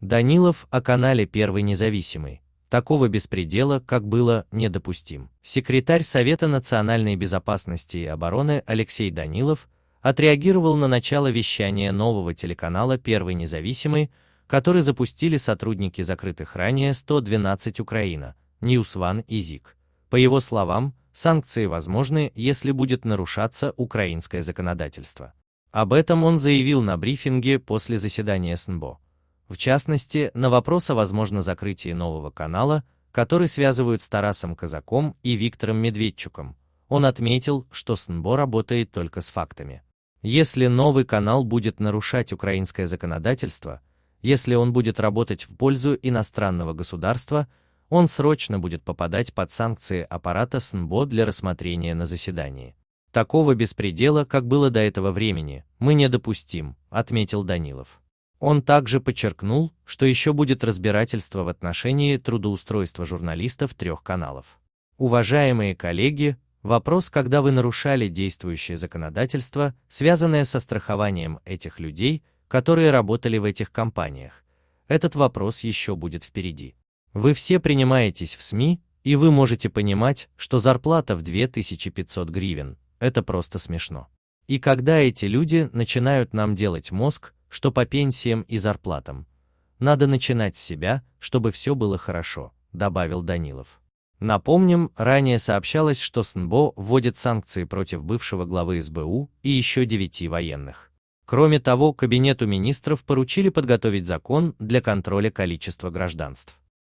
Данилов о канале «Первый независимый». Такого беспредела, как было, недопустим. Секретарь Совета национальной безопасности и обороны Алексей Данилов отреагировал на начало вещания нового телеканала «Первый независимый», который запустили сотрудники закрытых ранее 112 Украина, Ньюсван и ЗИК. По его словам, санкции возможны, если будет нарушаться украинское законодательство. Об этом он заявил на брифинге после заседания СНБО. В частности, на вопрос о возможном закрытии нового канала, который связывают с Тарасом Казаком и Виктором Медведчуком, он отметил, что СНБО работает только с фактами. Если новый канал будет нарушать украинское законодательство, если он будет работать в пользу иностранного государства, он срочно будет попадать под санкции аппарата СНБО для рассмотрения на заседании. Такого беспредела, как было до этого времени, мы не допустим, отметил Данилов. Он также подчеркнул, что еще будет разбирательство в отношении трудоустройства журналистов трех каналов. Уважаемые коллеги, вопрос, когда вы нарушали действующее законодательство, связанное со страхованием этих людей, которые работали в этих компаниях, этот вопрос еще будет впереди. Вы все принимаетесь в СМИ, и вы можете понимать, что зарплата в 2500 гривен – это просто смешно. И когда эти люди начинают нам делать мозг, что по пенсиям и зарплатам. Надо начинать с себя, чтобы все было хорошо, добавил Данилов. Напомним, ранее сообщалось, что СНБО вводит санкции против бывшего главы СБУ и еще девяти военных. Кроме того, Кабинету министров поручили подготовить закон для контроля количества гражданств.